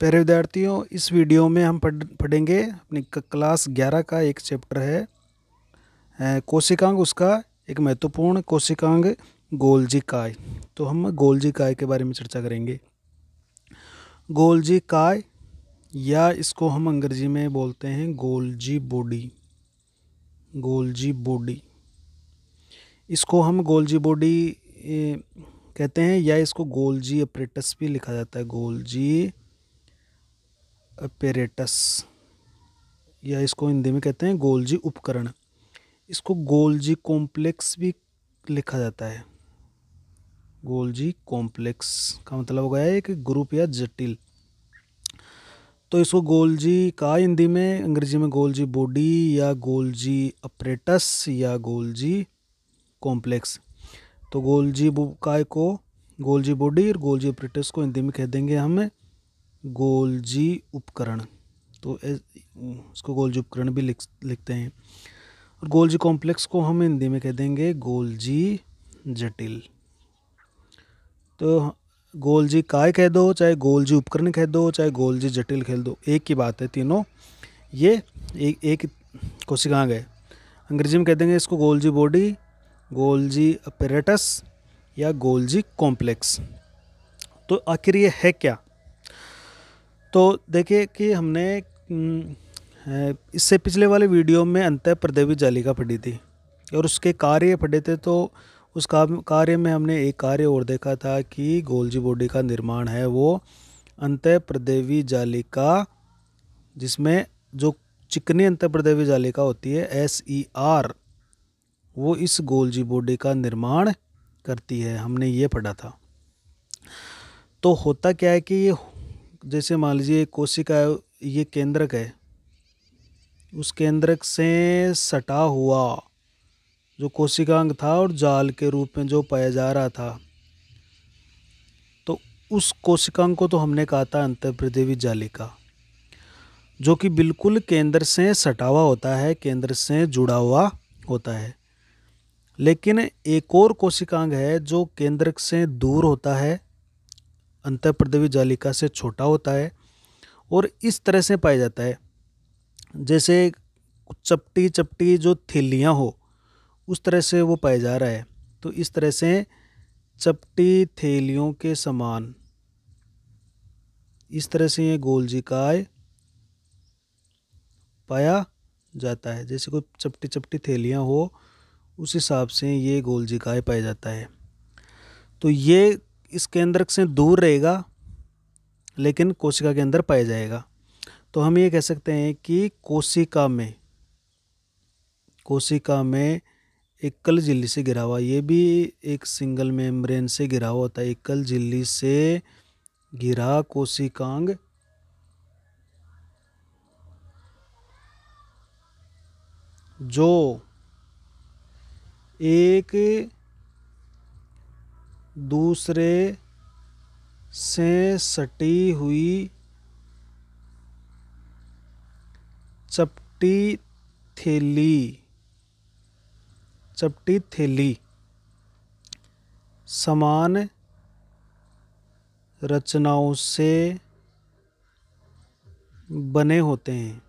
प्यारे विद्यार्थियों इस वीडियो में हम पढ़ पढ़ेंगे अपनी क्लास ग्यारह का एक चैप्टर है कोशिकांग उसका एक महत्वपूर्ण कोशिकांग गोलजी काय तो हम गोलजी काय के बारे में चर्चा करेंगे गोलजी काय या इसको हम अंग्रेजी में बोलते हैं गोलजी बॉडी गोलजी बॉडी इसको हम गोलजी बॉडी कहते हैं या इसको गोलजी अप्रेटस भी लिखा जाता है गोलजी अपेरेटस या इसको हिंदी में कहते हैं गोलजी उपकरण इसको गोलजी कॉम्प्लेक्स भी लिखा जाता है गोलजी कॉम्प्लेक्स का मतलब हो गया एक ग्रुप या जटिल तो इसको गोलजी का हिंदी में अंग्रेजी में गोलजी बॉडी या गोलजी अपरेटस या गोलजी कॉम्प्लेक्स तो गोलजी काय को गोलजी बॉडी और गोलजी अपरेटस को हिंदी में कह देंगे हमें गोल्जी उपकरण तो इसको गोल्जी उपकरण भी लिख लिखते हैं और गोल्जी कॉम्प्लेक्स को हम हिंदी में कह देंगे गोल्जी जटिल तो गोल्जी काय कह दो चाहे गोल्जी उपकरण कह दो चाहे गोल्जी जटिल कह दो एक की बात है तीनों ये एक एक कोशिकांग गए अंग्रेजी में कह देंगे इसको गोल्जी बॉडी गोल्जी अपेरेटस या गोल्जी कॉम्प्लेक्स तो आखिर ये है क्या तो देखिए कि हमने हम्म, इससे पिछले वाले वीडियो में अंत प्रदेवी जालिका पढ़ी थी और उसके कार्य पढ़े थे तो उस कार्य में हमने एक कार्य और देखा था कि गोलजी बॉडी का निर्माण है वो अंत प्रदेवी जालिका जिसमें जो चिकनी अंत प्रदेवी जालिका होती है एस ई आर वो इस गोलजी बॉडी का निर्माण करती है हमने ये पढ़ा था तो होता क्या है कि ये जैसे मान लीजिए कोशिका ये केंद्रक है उस केंद्रक से सटा हुआ जो कोशिकांग था और जाल के रूप में जो पाया जा रहा था तो उस कोशिकांग को तो हमने कहा था अंतर पृथ्वी जालिका जो कि बिल्कुल केंद्र से सटा हुआ होता है केंद्र से जुड़ा हुआ होता है लेकिन एक और कोशिकांग है जो केंद्रक से दूर होता है अंतप्रदवी जालिका से छोटा होता है और इस तरह से पाया जाता है जैसे चपटी चपटी जो थैलियाँ हो उस तरह से वो पाया जा रहा है तो इस तरह से चपटी थैलियों के समान इस तरह से ये गोलजिकाय पाया जाता है जैसे कोई चपटी चपटी थैलियाँ हो उस हिसाब से ये गोलजिकाय पाया जाता है तो ये इस केंद्रक से दूर रहेगा लेकिन कोशिका के अंदर पाया जाएगा तो हम ये कह सकते हैं कि कोशिका में कोशिका में एकल झिल्ली से घिरा हुआ ये भी एक सिंगल मेम्ब्रेन से घिरा हुआ होता है एकल झिल्ली से घिरा कोशिकांग जो एक दूसरे से सटी हुई चपटी थैली चपटी थैली समान रचनाओं से बने होते हैं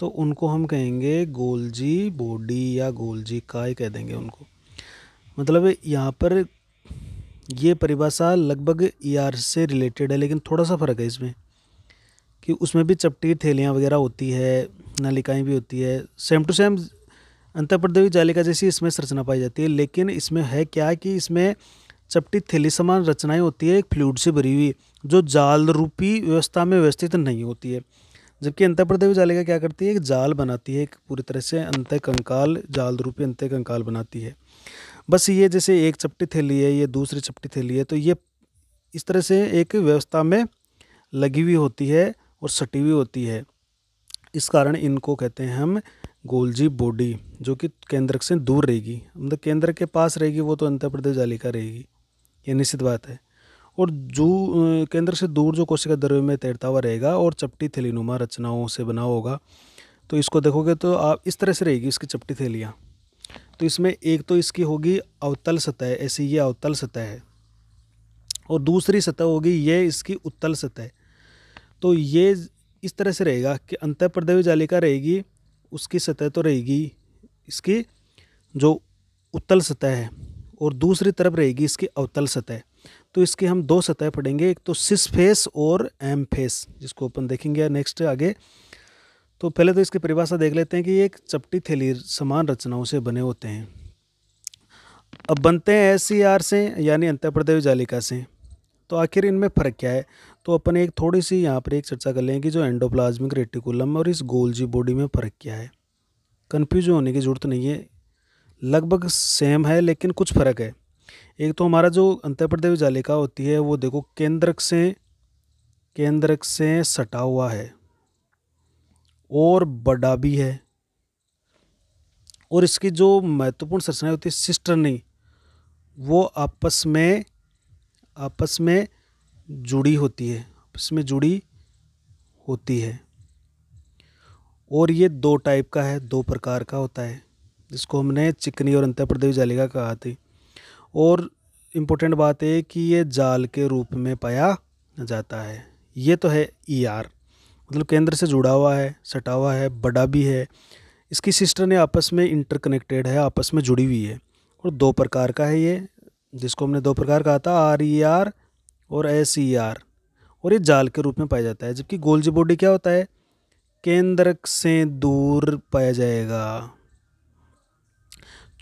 तो उनको हम कहेंगे गोलजी बॉडी या गोलजी काय कह देंगे उनको मतलब यहाँ पर ये परिभाषा लगभग ई e आर से रिलेटेड है लेकिन थोड़ा सा फ़र्क है इसमें कि उसमें भी चपटी थैलियाँ वगैरह होती है नलिकाएँ भी होती है सेम टू सेम अंतप्रदेवी जालिका जैसी इसमें संरचना पाई जाती है लेकिन इसमें है क्या कि इसमें चपटी थैली समान रचनाएँ होती है एक फ्लूड से भरी हुई जो जाल रूपी व्यवस्था में व्यवस्थित नहीं होती है जबकि अंतप्रदेवी जालिका क्या करती है एक जाल बनाती है एक पूरी तरह से अंत कंकाल जाल रूपी अंत कंकाल बनाती है बस ये जैसे एक चपटी थैली है ये दूसरी चपटी थैली है तो ये इस तरह से एक व्यवस्था में लगी हुई होती है और सटी हुई होती है इस कारण इनको कहते हैं हम गोलजी बॉडी जो कि केंद्र से दूर रहेगी मतलब केंद्र के पास रहेगी वो तो अंतर प्रदेश जालिका रहेगी ये निश्चित बात है और जो केंद्र से दूर जो कोशिका द्रव्य में तैरता हुआ रहेगा और चपटी थैलीनुमा रचनाओं से बना होगा तो इसको देखोगे तो आप इस तरह से रहेगी इसकी चपटी थैलियाँ तो इसमें एक तो इसकी होगी अवतल सतह ऐसी ये अवतल सतह है और दूसरी सतह होगी ये इसकी उत्तल सतह तो ये इस तरह से रहेगा कि अंत प्रदेवी जालिका रहेगी उसकी सतह तो रहेगी इसकी जो उत्तल सतह है और दूसरी तरफ रहेगी इसकी अवतल सतह तो इसकी हम दो सतह पढ़ेंगे एक तो सिस फेस और एम फेस जिसको अपन देखेंगे नेक्स्ट आगे तो पहले तो इसकी परिभाषा देख लेते हैं कि ये एक चपटी थैली समान रचनाओं से बने होते हैं अब बनते हैं एस सी आर से यानी अंतप्रदेव जालिका से तो आखिर इनमें फ़र्क क्या है तो अपन एक थोड़ी सी यहाँ पर एक चर्चा कर लें कि जो एंडोप्लाज्मिक रेटिकुलम और इस गोलजी बॉडी में फ़र्क क्या है कन्फ्यूज होने की ज़रूरत नहीं है लगभग सेम है लेकिन कुछ फ़र्क है एक तो हमारा जो अंतप्रदेव जालिका होती है वो देखो केंद्रक से केंद्रक से सटा हुआ है और बड़ा भी है और इसकी जो महत्वपूर्ण संरचनाएं होती है सिस्टर नहीं वो आपस में आपस में जुड़ी होती है आपस में जुड़ी होती है और ये दो टाइप का है दो प्रकार का होता है जिसको हमने चिकनी और अंत प्रदेश जालिका कहा थी और इम्पोर्टेंट बात है कि ये जाल के रूप में पाया जाता है ये तो है ई e आर मतलब केंद्र से जुड़ा हुआ है सटा हुआ है बड़ा भी है इसकी सिस्टर ने आपस में इंटरकनेक्टेड है आपस में जुड़ी हुई है और दो प्रकार का है ये जिसको हमने दो प्रकार कहा था आर ई आर और एस ई आर और ये जाल के रूप में पाया जाता है जबकि गोल्जी बॉडी क्या होता है केंद्रक से दूर पाया जाएगा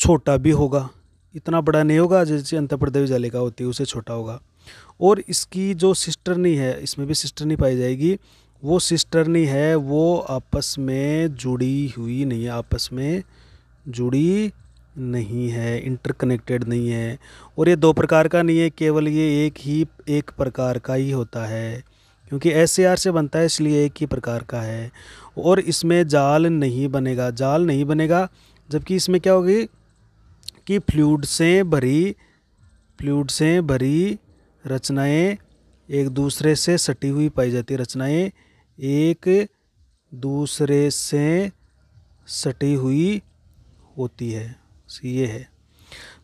छोटा भी होगा इतना बड़ा नहीं होगा जैसे अंतप्रदेवी जालिका होती है उसे छोटा होगा और इसकी जो सिस्टर नहीं है इसमें भी सिस्टर नहीं पाई जाएगी वो सिस्टर नहीं है वो आपस में जुड़ी हुई नहीं है आपस में जुड़ी नहीं है इंटरकनेक्टेड नहीं है और ये दो प्रकार का नहीं है केवल ये एक ही एक प्रकार का ही होता है क्योंकि एस आर से बनता है इसलिए एक ही प्रकार का है और इसमें जाल नहीं बनेगा जाल नहीं बनेगा जबकि इसमें क्या होगी कि फ्लूड से भरी फ्लूड से भरी रचनाएं एक दूसरे से सटी हुई पाई जाती रचनाएं एक दूसरे से सटी हुई होती है ये है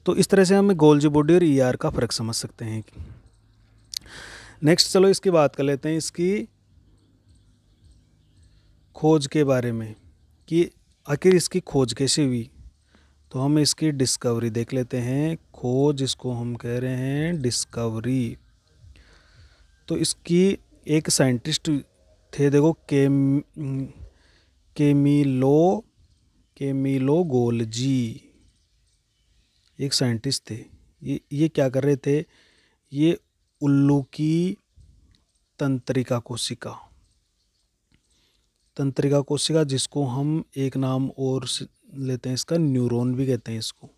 तो इस तरह से हम गोल्जी बॉडी और ईआर e का फ़र्क समझ सकते हैं नेक्स्ट चलो इसकी बात कर लेते हैं इसकी खोज के बारे में कि आखिर इसकी खोज कैसे हुई तो हम इसकी डिस्कवरी देख लेते हैं खोज इसको हम कह रहे हैं डिस्कवरी तो इसकी एक साइंटिस्ट थे देखो केम केमिलो केमिलो गोलजी एक साइंटिस्ट थे ये ये क्या कर रहे थे ये उल्लू की तंत्रिका कोशिका तंत्रिका कोशिका जिसको हम एक नाम और लेते हैं इसका न्यूरॉन भी कहते हैं इसको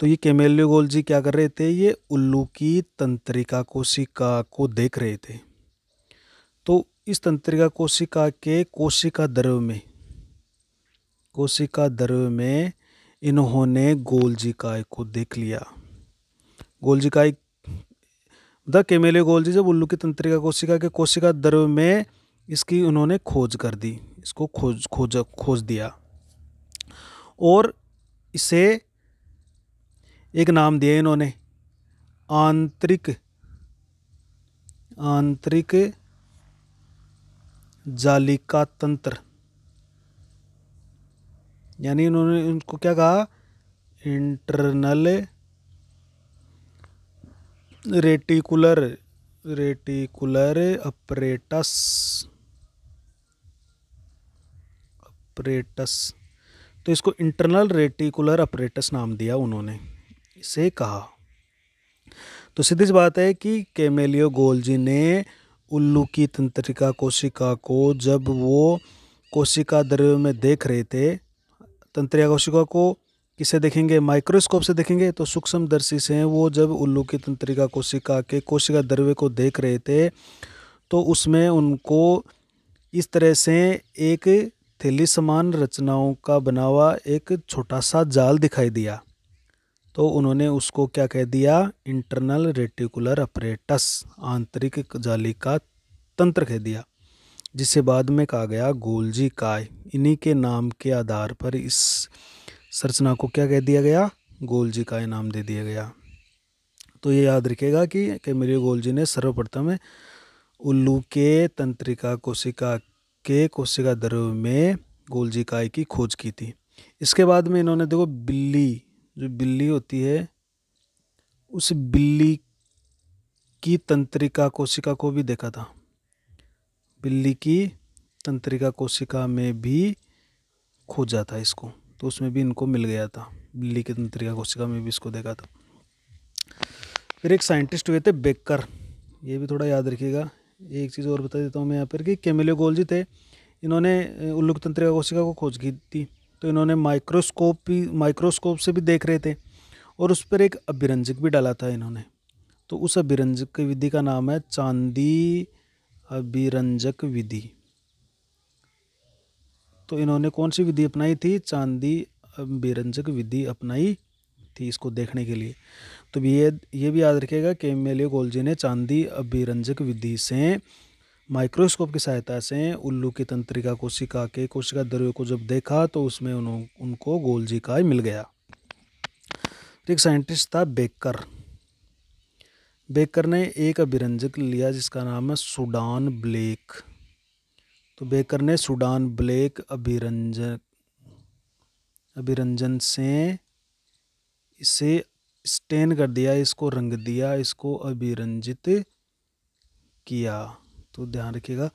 तो ये केमेलो जी क्या कर रहे थे ये उल्लू की तंत्रिका कोशिका को देख रहे थे तो इस तंत्रिका कोशिका के कोशिका द्रव में कोशिका द्रव में इन्होंने गोलजिकाय को देख लिया गोलजिकाय द केमेले गोलजी जब उल्लू की तंत्रिका कोशिका के कोशिका द्रव में इसकी उन्होंने खोज कर दी इसको खोज खोज खोज दिया और इसे एक नाम दिया इन्होंने आंतरिक आंतरिक जालिका तंत्र यानी उन्होंने उनको क्या कहा internal reticular reticular apparatus apparatus तो इसको इंटरनल रेटिकुलर अपरेटस नाम दिया उन्होंने इसे कहा तो सीधी सी बात है कि केमेलियो गोल्जी ने उल्लू की तंत्रिका कोशिका को जब वो कोशिका द्रव्य में देख रहे थे तंत्रिका कोशिका को किसे देखेंगे माइक्रोस्कोप से देखेंगे तो सूक्ष्म दर्शी से वो जब उल्लू की तंत्रिका कोशिका के कोशिका द्रव्य को देख रहे थे तो उसमें उनको इस तरह से एक थैली समान रचनाओं का बना हुआ एक छोटा सा जाल दिखाई दिया तो उन्होंने उसको क्या कह दिया इंटरनल रेटिकुलर अपरेटस आंतरिक जाली का तंत्र कह दिया जिसे बाद में कहा गया गोलजी काय इन्हीं के नाम के आधार पर इस संरचना को क्या कह दिया गया गोलजी काय नाम दे दिया गया तो ये याद रखेगा कि कैमरियो गोलजी ने सर्वप्रथम उल्लू के तंत्रिका कोशिका के कोशिका द्रव में गोलजी काय की खोज की थी इसके बाद में इन्होंने देखो बिल्ली जो बिल्ली होती है उस बिल्ली की तंत्रिका कोशिका को भी देखा था बिल्ली की तंत्रिका कोशिका में भी खोजा था इसको तो उसमें भी इनको मिल गया था बिल्ली की तंत्रिका कोशिका में भी इसको देखा था फिर एक साइंटिस्ट हुए थे बेकर ये भी थोड़ा याद रखिएगा एक चीज़ और बता देता हूँ मैं यहाँ पर कि गोल्जी थे इन्होंने उल्लुक तंत्रिका कोशिका को खोज की थी तो इन्होंने माइक्रोस्कोप भी माइक्रोस्कोप से भी देख रहे थे और उस पर एक अभिरंजक भी डाला था इन्होंने तो उस अभिरंजक की विधि का नाम है चांदी अभिरंजक विधि तो इन्होंने कौन सी विधि अपनाई थी चांदी अभिरंजक विधि अपनाई थी इसको देखने के लिए तो ये ये भी याद रखिएगा गोलजी ने चांदी अभिरंजक विधि से माइक्रोस्कोप की सहायता से उल्लू की तंत्रिका कोशिका के कोशिका द्रव्य को जब देखा तो उसमें उन्हों उनको गोलजी का मिल गया एक साइंटिस्ट था बेकर बेकर ने एक अभिरंजक लिया जिसका नाम है सुडान ब्लेक तो बेकर ने सुडान ब्लेक अभिरंजक अभिरंजन से इसे स्टेन कर दिया इसको रंग दिया इसको अभिरंजित किया तो ध्यान रखिएगा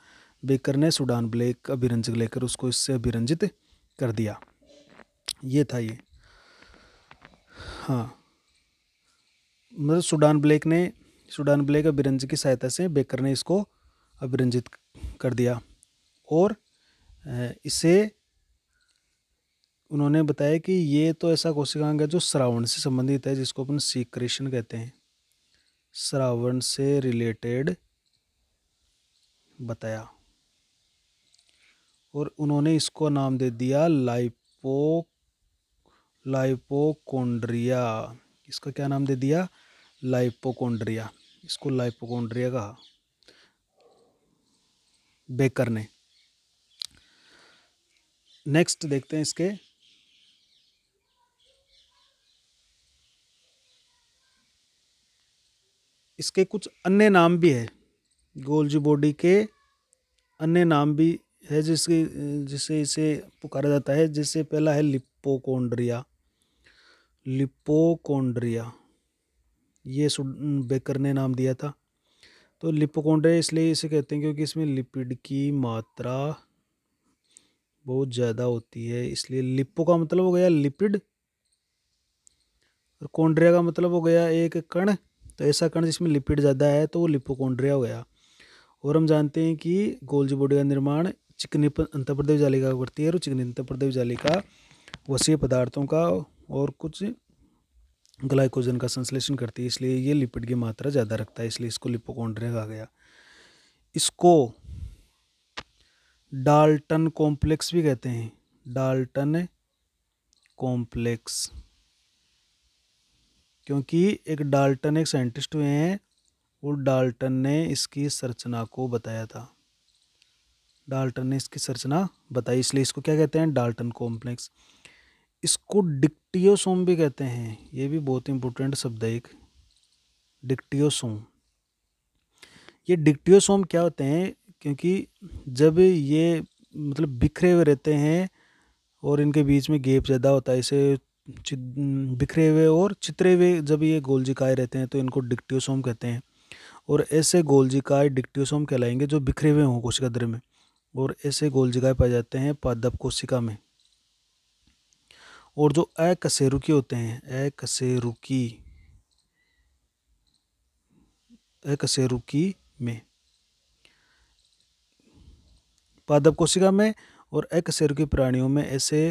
बेकर ने सुडान ब्लेक अभिरंजक लेकर उसको इससे अभिरंजित कर दिया ये था ये हाँ मतलब सुडान ब्लैक ने सुडान ब्लेक अभिरंज की सहायता से बेकर ने इसको अभिरंजित कर दिया और इसे उन्होंने बताया कि ये तो ऐसा कोशिकांग है जो श्रावण से संबंधित है जिसको अपन सीक्रेशन कहते हैं श्रावण से रिलेटेड बताया और उन्होंने इसको नाम दे दिया लाइपो लाइपोकोंड्रिया इसका क्या नाम दे दिया लाइपोकोंड्रिया इसको लाइपोकोंड्रिया कहा बेकर ने नेक्स्ट देखते हैं इसके इसके कुछ अन्य नाम भी है गोल्जी बॉडी के अन्य नाम भी है जिसके जिसे इसे पुकारा जाता है जिससे पहला है लिपोकोंड्रिया लिपोकोंड्रिया ये बेकर ने नाम दिया था तो लिपोकोंड्रिया इसलिए इसे कहते हैं क्योंकि इसमें लिपिड की मात्रा बहुत ज़्यादा होती है इसलिए लिपो का मतलब हो गया लिपिड और कोंड्रिया का मतलब हो गया एक कण तो ऐसा कण जिसमें लिपिड ज़्यादा है तो वो लिपोकोंड्रिया हो गया और हम जानते हैं कि गोल्ज बोर्ड का निर्माण चिकनी अंतर्प्रदेव जालिका करती है और चिकनी अंतर्प्रदेव जालिका वसीय पदार्थों का और कुछ ग्लाइकोजन का संश्लेषण करती है इसलिए ये लिपिड की मात्रा ज़्यादा रखता है इसलिए इसको लिपोकॉन्ड्रिया कहा गया इसको डाल्टन कॉम्प्लेक्स भी कहते हैं डाल्टन कॉम्प्लेक्स क्योंकि एक डाल्टन एक साइंटिस्ट हुए हैं और डाल्टन ने इसकी संरचना को बताया था डाल्टन ने इसकी संरचना बताई इसलिए इसको क्या कहते हैं डाल्टन कॉम्प्लेक्स इसको डिक्टियोसोम भी कहते हैं ये भी बहुत इंपॉर्टेंट शब्द है एक डिक्टियोसोम ये डिक्टियोसोम क्या होते हैं क्योंकि जब ये मतलब बिखरे हुए रहते हैं और इनके बीच में गेप ज़्यादा होता है इसे बिखरे हुए और चितरे हुए जब ये गोलजिकाए रहते हैं तो इनको डिक्टियोसोम कहते हैं और ऐसे गोलजिकाए डिक्टियोसोम कहलाएंगे जो बिखरे हुए हों कोशिका द्रव्य में और ऐसे गोलजिकाए पाए जाते हैं पादप कोशिका में और जो अकशेरुकी होते हैं अकशेरुकी अकशेरुकी में पादप कोशिका में और अकशेरुकी प्राणियों में ऐसे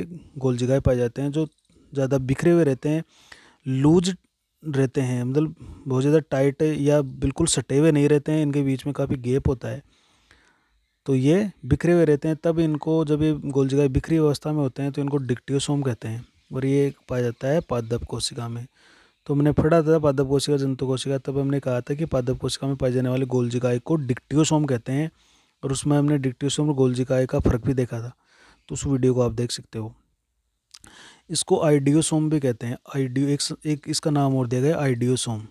गोलजिकाए पाए जाते हैं जो ज़्यादा बिखरे हुए रहते हैं लूज रहते हैं मतलब बहुत ज़्यादा टाइट या बिल्कुल सटे हुए नहीं रहते हैं इनके बीच में काफ़ी गेप होता है तो ये बिखरे हुए रहते हैं तब इनको जब ये गोल जगह बिखरी अवस्था में होते हैं तो इनको डिक्टियोसोम कहते हैं और ये पाया जाता है पादप कोशिका में तो हमने पढ़ा था पादप कोशिका जंतु कोशिका तब हमने कहा था कि पादप कोशिका में पाए जाने वाले गोलजिकाय को डिक्टियोसोम कहते हैं और उसमें हमने डिक्टियोसोम और गोलजिकाय का फर्क भी देखा था तो उस वीडियो को आप देख सकते हो इसको आइडियोसोम भी कहते हैं आइडियो एक, एक इसका नाम और दिया गया आइडियोसोम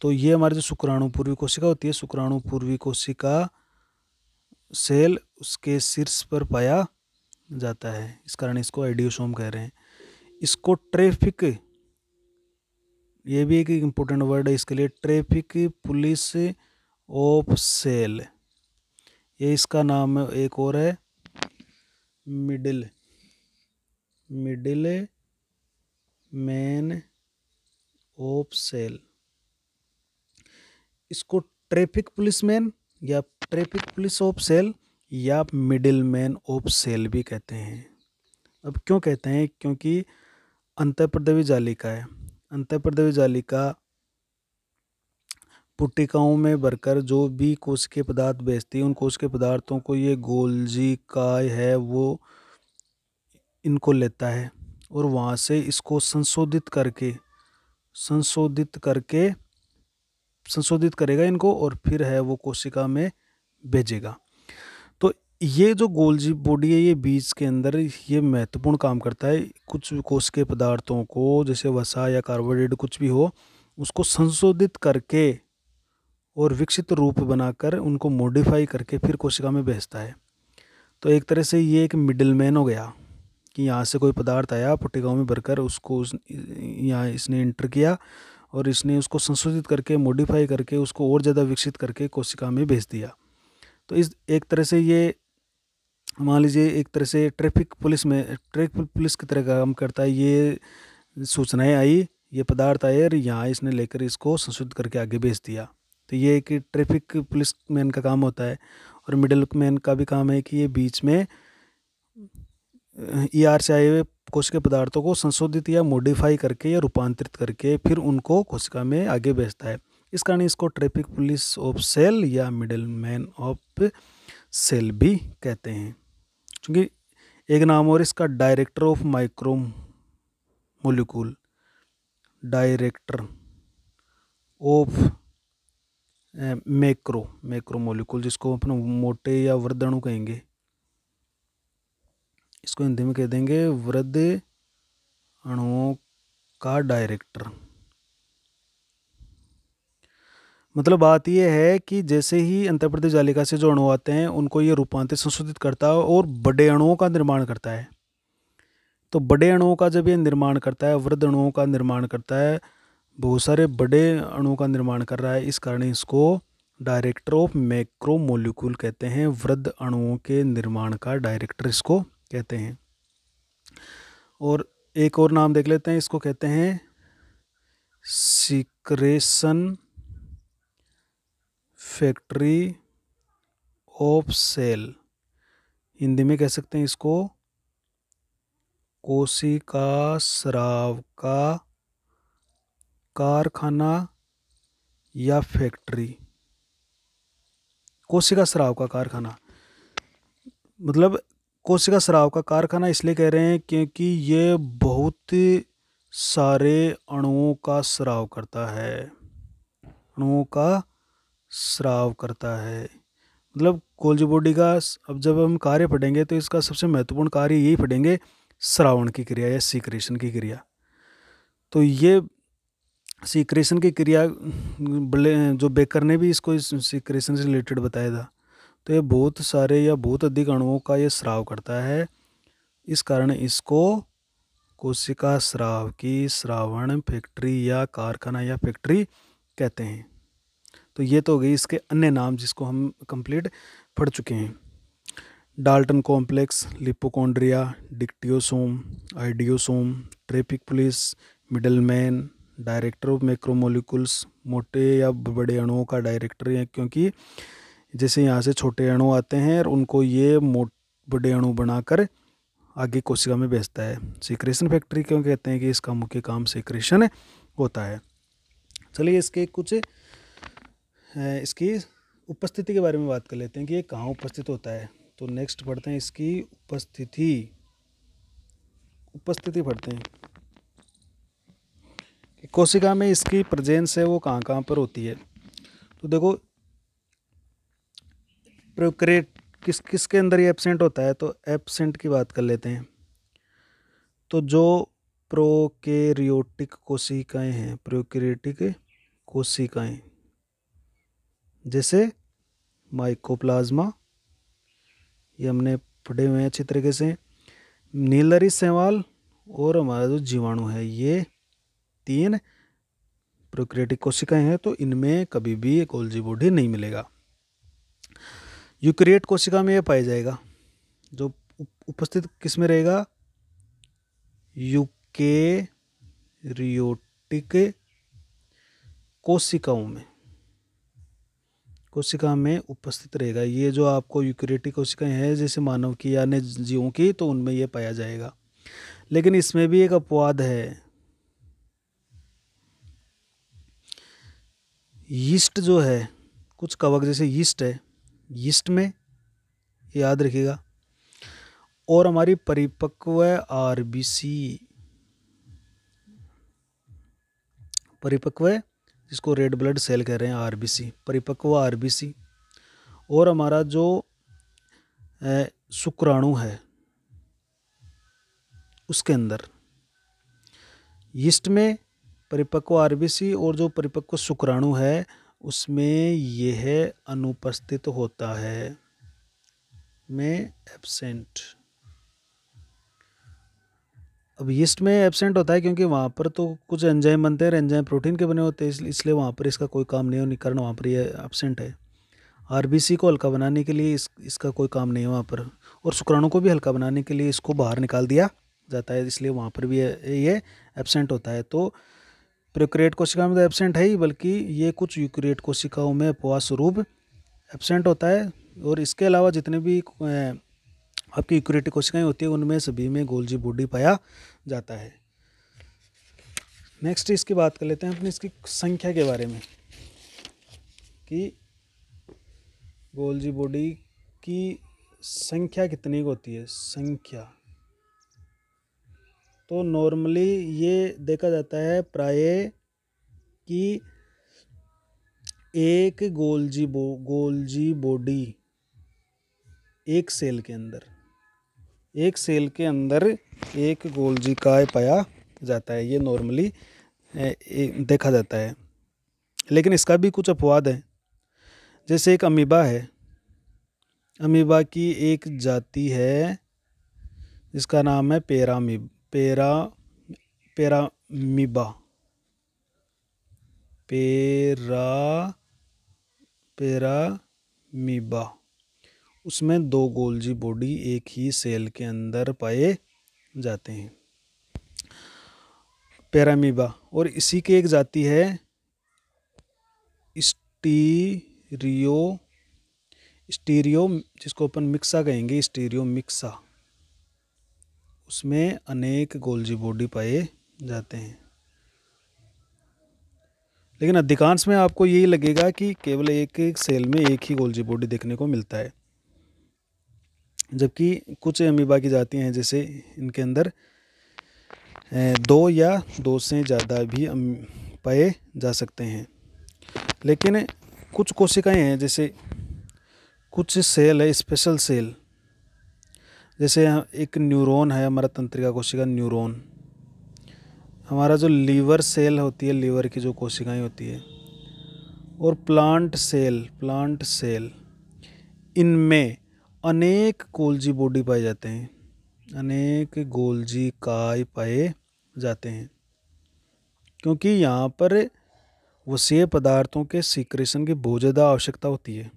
तो ये हमारे जो शुक्राणु पूर्वी कोशिका होती है शुक्राणु पूर्वी कोशिका सेल उसके शीर्ष पर पाया जाता है इस कारण इसको आइडियोसोम कह रहे हैं इसको ट्रैफिक ये भी एक इम्पोर्टेंट वर्ड है इसके लिए ट्रैफिक पुलिस ऑफ सेल ये इसका नाम एक और है middle middle man of cell इसको ट्रैफिक पुलिस मैन या ट्रैफिक पुलिस ऑफ सेल या मिडिल मैन ऑफ सेल भी कहते हैं अब क्यों कहते हैं क्योंकि अंतःप्रदेवी जालिका है अंतःप्रदेवी जालिका पुटिकाओं में भरकर जो भी के पदार्थ बेचती है उन कोश के पदार्थों को ये गोलजी काय है वो इनको लेता है और वहाँ से इसको संशोधित करके संशोधित करके संशोधित करेगा इनको और फिर है वो कोशिका में भेजेगा तो ये जो गोलजी बॉडी है ये बीज के अंदर ये महत्वपूर्ण काम करता है कुछ कोश के पदार्थों को जैसे वसा या कार्बोहाइड्रेट कुछ भी हो उसको संशोधित करके और विकसित रूप बनाकर उनको मॉडिफाई करके फिर कोशिका में भेजता है तो एक तरह से ये एक मिडिल हो गया कि यहाँ से कोई पदार्थ आया पुटेगांव में भरकर उसको उस यहाँ इसने इंटर किया और इसने उसको संशोधित करके मॉडिफाई करके उसको और ज़्यादा विकसित करके कोशिका में भेज दिया तो इस एक तरह से ये मान लीजिए एक तरह से ट्रैफिक पुलिस में ट्रैफिक पुलिस की तरह काम करता है ये सूचनाएं आई ये पदार्थ आए और यहाँ इसने लेकर इसको संशोधित करके आगे भेज दिया तो ये कि ट्रैफिक पुलिस मैन का काम होता है और मिडिल मैन का भी काम है कि ये बीच में ई आर से आए हुए कोशिका पदार्थों को संशोधित या मॉडिफाई करके या रूपांतरित करके फिर उनको कोशिका में आगे भेजता है इस कारण इसको ट्रैफिक पुलिस ऑफ सेल या मिडल मैन ऑफ सेल भी कहते हैं क्योंकि एक नाम और इसका director of micro molecule director of macro macro molecule जिसको अपन मोटे या वर्दणु कहेंगे इसको हिंदी में कह देंगे वृद्ध अणुओं का डायरेक्टर मतलब बात यह है कि जैसे ही अंतर्प्रदेश जालिका से जो अणु आते हैं उनको ये रूपांतरित संशोधित करता है और बड़े अणुओं का निर्माण करता है तो बड़े अणुओं का जब ये निर्माण करता है वृद्ध अणुओं का निर्माण करता है बहुत सारे बड़े अणुओं का निर्माण कर रहा है इस कारण इसको डायरेक्टर ऑफ मैक्रो कहते हैं वृद्ध अणुओं के निर्माण का डायरेक्टर इसको कहते हैं और एक और नाम देख लेते हैं इसको कहते हैं secretion factory of cell Hindi में कह सकते हैं इसको कोशिका स्राव का कारखाना या फैक्ट्री कोशिका स्राव का कारखाना मतलब कोशिका शराब का कारखाना इसलिए कह रहे हैं क्योंकि ये बहुत सारे अणुओं का शराव करता है अणुओं का श्राव करता है मतलब कोल्ज बॉडी का अब जब हम कार्य पढ़ेंगे तो इसका सबसे महत्वपूर्ण कार्य यही पढ़ेंगे श्रावण की क्रिया या सीक्रेशन की क्रिया तो ये सीक्रेशन की क्रिया जो बेकर ने भी इसको इस सीक्रेशन से रिलेटेड बताया था तो ये बहुत सारे या बहुत अधिक अणुओं का ये स्राव करता है इस कारण इसको कोशिका स्राव की श्रावण फैक्ट्री या कारखाना या फैक्ट्री कहते हैं तो ये तो हो गई इसके अन्य नाम जिसको हम कंप्लीट पढ़ चुके हैं Dalton complex lipochondria dictyosome idiosome traffic police middleman director of macromolecules मोटे या बड़े अणुओं का डायरेक्टर है क्योंकि जैसे यहाँ से छोटे अणु आते हैं और उनको ये मोट बड़े अणु बनाकर आगे कोशिका में बेचता है सिक्रेशन फैक्ट्री क्यों कहते हैं कि इसका मुख्य काम सिक्रेशन होता है चलिए इसके कुछ इसकी उपस्थिति के बारे में बात कर लेते हैं कि ये कहाँ उपस्थित होता है तो नेक्स्ट पढ़ते हैं इसकी उपस्थिति उपस्थिति पढ़ते हैं कोशिका में इसकी प्रजेंस है वो कहाँ कहाँ पर होती है तो देखो प्रोक्रेट किस किस के अंदर ये एबसेंट होता है तो एबसेंट की बात कर लेते हैं तो जो प्रोकेरियोटिक कोशिकाएं हैं प्रोकेरियोटिक कोशिकाएं जैसे माइकोप्लाज्मा ये हमने पढ़े हुए हैं अच्छी तरीके से नीलरी सेवाल और हमारा जो जीवाणु है ये तीन प्रोक्रेटिक कोशिकाएं हैं तो इनमें कभी भी एक ओल्जी बॉडी नहीं मिलेगा यूक्रिएट कोशिका में यह पाया जाएगा जो उपस्थित किस में रहेगा यूके रियोटिक कोशिकाओं में कोशिका में उपस्थित रहेगा ये जो आपको यूक्रेटिक कोशिकाएं हैं जैसे मानव की या अन्य जीवों की तो उनमें यह पाया जाएगा लेकिन इसमें भी एक अपवाद है यीस्ट जो है कुछ कवक जैसे यीस्ट है यीस्ट में याद रखिएगा और हमारी परिपक्व आर बी सी परिपक्व जिसको रेड ब्लड सेल कह रहे हैं आर बी सी परिपक्व आर बी सी और हमारा जो शुक्राणु है उसके अंदर यीस्ट में परिपक्व आरबीसी और जो परिपक्व शुक्राणु है उसमें यह अनुपस्थित होता है में एब्सेंट अब यीस्ट में एब्सेंट होता है क्योंकि वहाँ पर तो कुछ एंजाइम बनते हैं एंजाइम प्रोटीन के बने होते हैं इसलिए वहाँ पर इसका कोई काम नहीं होने कारण वहाँ पर यह एब्सेंट है आरबीसी को हल्का बनाने के लिए इस इसका कोई काम नहीं है वहाँ पर और शुक्राणु को भी हल्का बनाने के लिए इसको बाहर निकाल दिया जाता है इसलिए वहाँ पर भी ये एब्सेंट होता है तो प्रोक्रिएट कोशिका में तो एबसेंट है ही बल्कि ये कुछ यूक्रिएट कोशिकाओं में अपवा स्वरूप एबसेंट होता है और इसके अलावा जितने भी आपकी यूक्रेटिक कोशिकाएं होती है उनमें सभी में गोल्जी बॉडी पाया जाता है नेक्स्ट इसकी बात कर लेते हैं अपने इसकी संख्या के बारे में कि गोल्जी बॉडी की संख्या कितनी होती है संख्या तो नॉर्मली ये देखा जाता है प्राय कि एक गोलजी बो गोलजी बॉडी एक सेल के अंदर एक सेल के अंदर एक गोलजी काय पाया जाता है ये नॉर्मली देखा जाता है लेकिन इसका भी कुछ अपवाद है जैसे एक अमीबा है अमीबा की एक जाति है जिसका नाम है पेरामीबा पेरा पेरामिबा पेरा पेरामिबा उसमें दो गोल्जी बॉडी एक ही सेल के अंदर पाए जाते हैं पैरामीबा और इसी के एक जाति है स्टीरियो स्टीरियो जिसको अपन मिक्सा कहेंगे स्टीरियो मिक्सा उसमें अनेक गोल्जी बॉडी पाए जाते हैं लेकिन अधिकांश में आपको यही लगेगा कि केवल एक एक सेल में एक ही गोल्जी बॉडी देखने को मिलता है जबकि कुछ अमीबा की जाती हैं जैसे इनके अंदर दो या दो से ज़्यादा भी पाए जा सकते हैं लेकिन कुछ कोशिकाएं हैं जैसे कुछ सेल है स्पेशल सेल जैसे एक न्यूरॉन है हमारा तंत्रिका कोशिका न्यूरॉन हमारा जो लीवर सेल होती है लीवर की जो कोशिकाएं होती है और प्लांट सेल प्लांट सेल इनमें अनेक गोल्जी बॉडी पाए जाते हैं अनेक गोल्जी काय पाए जाते हैं क्योंकि यहाँ पर वसीय पदार्थों के सीक्रेशन की बहुत ज़्यादा आवश्यकता होती है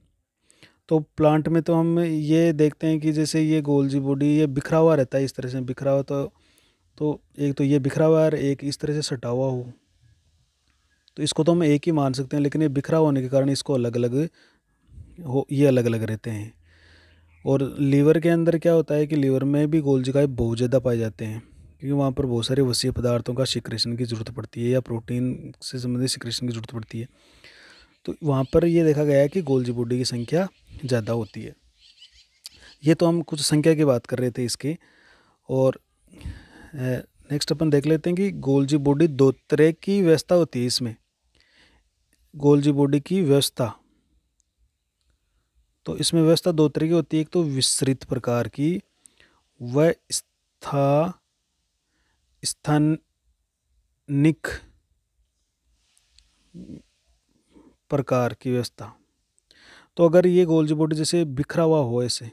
तो प्लांट में तो हम ये देखते हैं कि जैसे ये गोलजी बॉडी ये बिखरा हुआ रहता है इस तरह से बिखरा हुआ तो तो एक तो ये बिखरा हुआ है एक इस तरह से सटा हुआ हो तो इसको तो हम एक ही मान सकते हैं लेकिन ये बिखरा होने के कारण इसको अलग अलग हो ये अलग अलग रहते हैं और लीवर के अंदर क्या होता है कि लीवर में भी गाय बहुत ज़्यादा पाए जाते हैं क्योंकि वहाँ पर बहुत सारे वसीय पदार्थों का सिक्रेशन की ज़रूरत पड़ती है या प्रोटीन से संबंधित सिक्रेशन की ज़रूरत पड़ती है तो वहाँ पर ये देखा गया है कि गोलजी बॉडी की संख्या ज़्यादा होती है ये तो हम कुछ संख्या की बात कर रहे थे इसकी और नेक्स्ट अपन देख लेते हैं कि गोलजी बॉडी दो तरह की व्यवस्था होती है इसमें गोलजी बॉडी की व्यवस्था तो इसमें व्यवस्था दो तरह की होती है एक तो विस्तृत प्रकार की व स्था स्थानिक प्रकार की व्यवस्था तो अगर ये गोल्जी बॉडी जैसे बिखरा हुआ हो ऐसे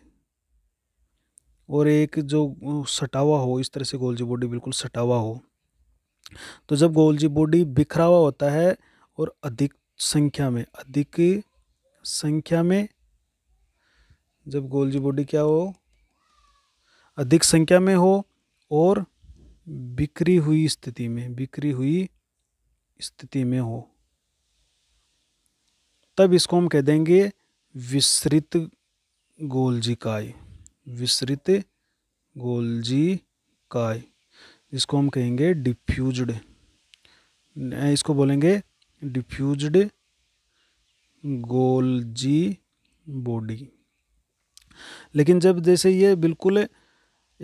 और एक जो सटा हुआ हो इस तरह से गोल्जी बॉडी बिल्कुल सटा हुआ हो तो जब गोल्जी बॉडी बिखरा हुआ होता है और अधिक संख्या में अधिक संख्या में जब गोल्जी बॉडी क्या हो अधिक संख्या में हो और बिखरी हुई स्थिति में बिखरी हुई स्थिति में हो तब इसको हम कह देंगे काय गोलजिकाई गोलजी काय इसको हम कहेंगे डिफ्यूज्ड इसको बोलेंगे डिफ्यूज्ड गोलजी बॉडी लेकिन जब जैसे ये बिल्कुल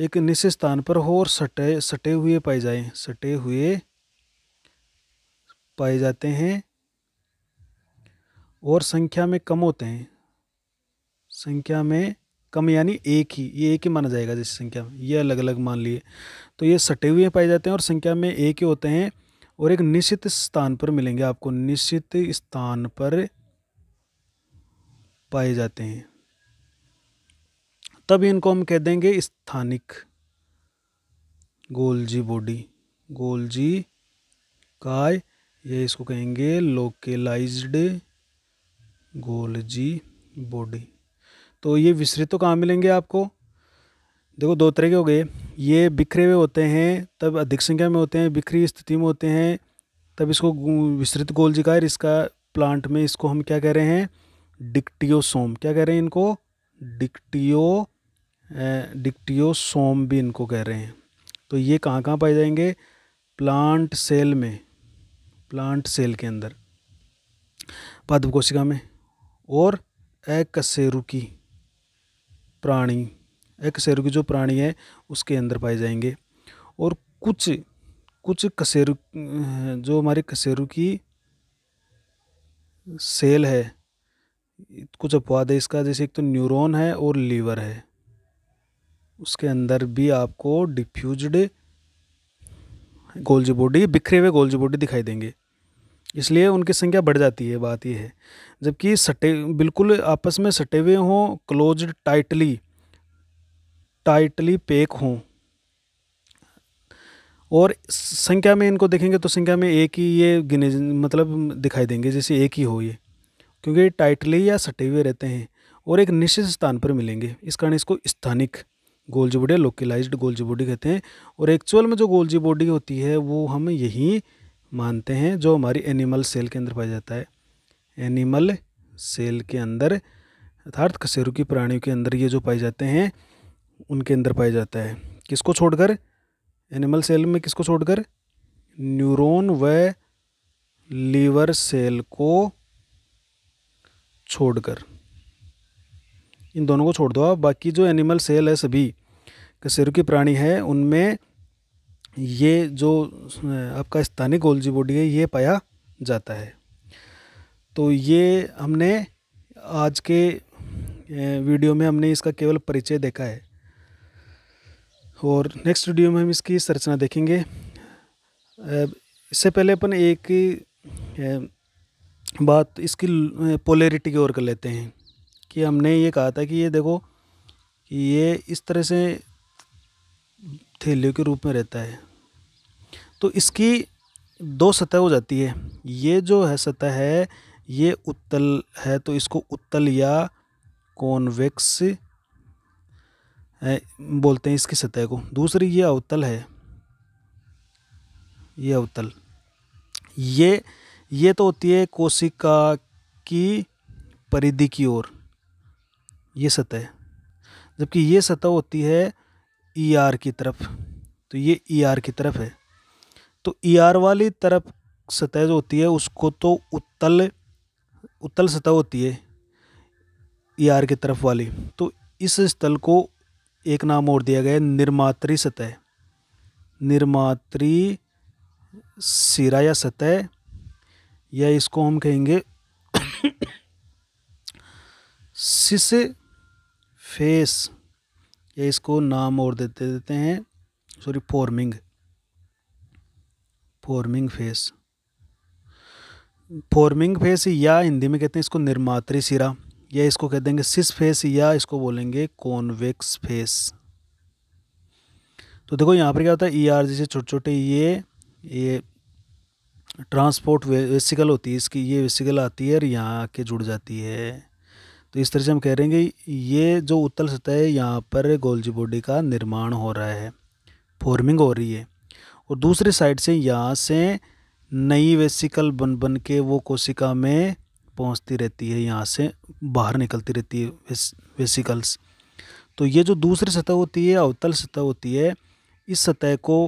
एक निश्चित स्थान पर हो और सटे सटे हुए पाए जाए सटे हुए पाए जाते हैं और संख्या में कम होते हैं संख्या में कम यानी एक ही ये एक ही माना जाएगा जैसे संख्या में ये अलग अलग मान लिए तो ये सटे हुए पाए जाते हैं और संख्या में एक ही होते हैं और एक निश्चित स्थान पर मिलेंगे आपको निश्चित स्थान पर पाए जाते हैं तब इनको हम कह देंगे स्थानिक गोलजी बॉडी गोलजी काय ये इसको कहेंगे लोकेलाइज्ड गोलजी बॉडी तो ये विसरित तो कहाँ मिलेंगे आपको देखो दो तरह के हो गए ये बिखरे हुए होते हैं तब अधिक संख्या में होते हैं बिखरी स्थिति में होते हैं तब इसको विस्तृत गोलजिकार इसका प्लांट में इसको हम क्या कह रहे हैं डिक्टियोसोम क्या कह रहे हैं इनको डिक्टियो डिक्टियोसोम भी इनको कह रहे हैं तो ये कहाँ कहाँ पाए जाएंगे प्लांट सेल में प्लांट सेल के अंदर पादप कोशिका में और कसेरुकी प्राणी एक शेर जो प्राणी है उसके अंदर पाए जाएंगे और कुछ कुछ कसेरु जो हमारे कशेरु की सेल है कुछ अपवाद है इसका जैसे एक तो न्यूरॉन है और लीवर है उसके अंदर भी आपको डिफ्यूज्ड गोल्जी बॉडी बिखरे हुए गोल्जी बॉडी दिखाई देंगे इसलिए उनकी संख्या बढ़ जाती है बात यह है जबकि सटे बिल्कुल आपस में सटे हुए हों क्लोज टाइटली टाइटली पेक हों और संख्या में इनको देखेंगे तो संख्या में एक ही ये गिने मतलब दिखाई देंगे जैसे एक ही हो ये क्योंकि टाइटली या सटे हुए रहते हैं और एक निश्चित स्थान पर मिलेंगे इस कारण इसको स्थानिक Golgi body localised Golgi body कहते हैं और एक्चुअल में जो गोल्जी बॉडी होती है वो हम यहीं मानते हैं जो हमारी एनिमल सेल के अंदर पाया जाता है एनिमल सेल के अंदर अर्थात कसेरु की प्राणियों के अंदर ये जो पाए जाते हैं उनके अंदर पाया जाता है किसको छोड़कर एनिमल सेल में किसको छोड़कर न्यूरॉन व लीवर सेल को छोड़कर इन दोनों को छोड़ दो आप बाकी जो एनिमल सेल है सभी कसेरु की प्राणी है उनमें ये जो आपका स्थानीय गोल्जी बॉडी है ये पाया जाता है तो ये हमने आज के वीडियो में हमने इसका केवल परिचय देखा है और नेक्स्ट वीडियो में हम इसकी संरचना देखेंगे इससे पहले अपन एक बात इसकी पोलेरिटी की ओर कर लेते हैं कि हमने ये कहा था कि ये देखो कि ये इस तरह से थैलियों के रूप में रहता है तो इसकी दो सतह हो जाती है ये जो है सतह है ये उत्तल है तो इसको उत्तल या कॉन्वेक्स बोलते हैं इसकी सतह को दूसरी ये अवतल है ये अवतल ये ये तो होती है कोशिका की परिधि की ओर ये सतह जबकि ये सतह होती है ई e आर की तरफ तो ये ई e आर की तरफ है तो ई e आर वाली तरफ सतह जो होती है उसको तो उत्तल उत्तल सतह होती है ई e आर की तरफ वाली तो इस स्थल को एक नाम और दिया गया है निर्मात्री सतह निर्मात्री सिरा या सतह या इसको हम कहेंगे सिस फेस या इसको नाम और देते देते हैं sorry forming forming face forming face या हिंदी में कहते हैं इसको निर्मात्री सिरा या इसको कह देंगे सिस फेस या इसको बोलेंगे कॉन्वेक्स फेस तो देखो यहाँ पर क्या होता है ई e आर जैसे छोटे छोटे ये ये ट्रांसपोर्ट वेसिकल होती है इसकी ये वेसिकल आती है और यहाँ के जुड़ जाती है तो इस तरह से हम कह रहे हैं कि ये जो उत्तल सतह है यहाँ पर गोल्जी बॉडी का निर्माण हो रहा है फॉर्मिंग हो रही है और दूसरे साइड से यहाँ से नई वेसिकल बन बन के वो कोशिका में पहुँचती रहती है यहाँ से बाहर निकलती रहती है वेसिकल्स तो ये जो दूसरी सतह होती है अवतल सतह होती है इस सतह को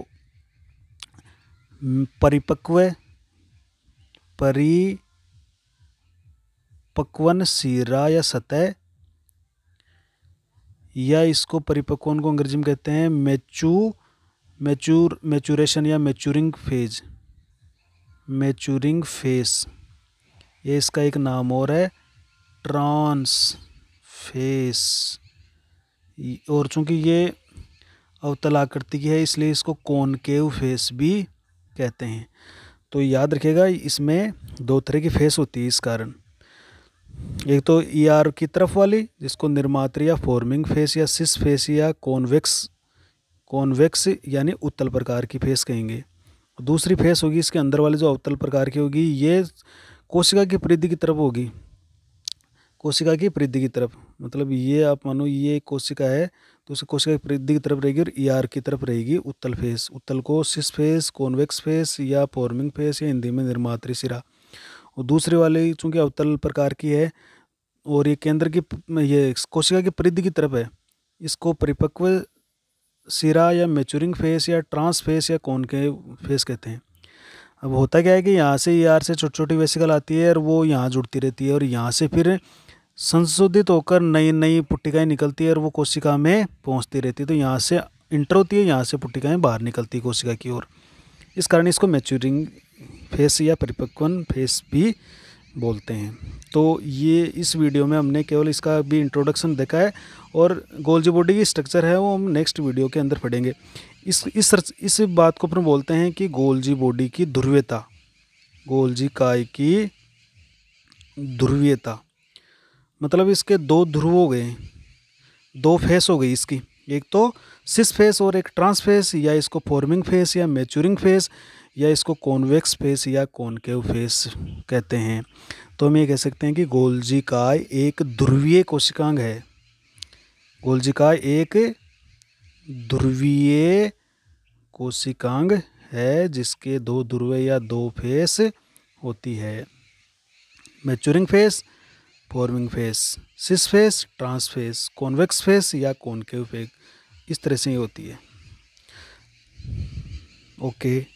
परिपक्व परिपक्वन सिरा या सतह या इसको परिपक्वन को अंग्रेजी में कहते हैं मेचू मैचूर मैचूरेशन या मैचूरिंग फेज मैचूरिंग फेस ये इसका एक नाम और है ट्रांस फेस और चूंकि ये अवतलाकृति की है इसलिए इसको कॉनकेव फेस भी कहते हैं तो याद रखिएगा इसमें दो तरह की फेस होती है इस कारण एक तो ई e ER की तरफ वाली जिसको निर्मात्र या फॉर्मिंग फेस या सिस फेस या कॉन्वेक्स कॉन्वेक्स यानी उत्तल प्रकार की फेस कहेंगे दूसरी फेस होगी इसके अंदर वाली जो अवतल प्रकार की होगी ये कोशिका की परिधि की तरफ होगी कोशिका की परिधि की तरफ मतलब ये आप मानो ये कोशिका है तो उसकी कोशिका की परिधि की तरफ रहेगी और ई e आर की तरफ रहेगी उत्तल फेस उत्तल को सिस फेस कॉन्वेक्स फेस या फॉर्मिंग फेस या हिंदी में निर्मात्र सिरा और दूसरे वाले चूँकि अवतल प्रकार की है और ये केंद्र की ये कोशिका की परिधि की तरफ है इसको परिपक्व सिरा या मेचूरिंग फेस या ट्रांस फेस या कौन के फेस कहते हैं अब होता क्या है कि यहाँ से यार e से छोटी छोटी वेसिकल आती है और वो यहाँ जुड़ती रहती है और यहाँ से फिर संशोधित होकर नई नई पुट्टिकाएँ निकलती है और वो कोशिका में पहुँचती रहती है तो यहाँ से इंटर होती है यहाँ से पुट्टिकाएँ बाहर निकलती कोशिका की ओर इस कारण इसको मैच्योरिंग फेस या परिपक्वन फेस भी बोलते हैं तो ये इस वीडियो में हमने केवल इसका भी इंट्रोडक्शन देखा है और गोल्जी बॉडी की स्ट्रक्चर है वो हम नेक्स्ट वीडियो के अंदर पढ़ेंगे इस इस इस बात को अपन बोलते हैं कि गोल्जी बॉडी की ध्रुवीयता गोल्जी काय की ध्रुवीयता मतलब इसके दो ध्रुव हो गए दो फेस हो गई इसकी एक तो सिस फेस और एक ट्रांस फेस या इसको फॉर्मिंग फेस या मैच्योरिंग फेस या इसको कॉन्वेक्स फेस या कॉनकेव फेस कहते हैं तो हम ये कह सकते हैं कि गोल्जिकाय एक ध्रुवीय कोशिकांग है गोल्जिकाय एक ध्रुवीय कोशिकांग है जिसके दो ध्रुव या दो फेस होती है maturing face forming face cis face trans face convex face या कॉनकेव फेस इस तरह से ही होती है ओके okay.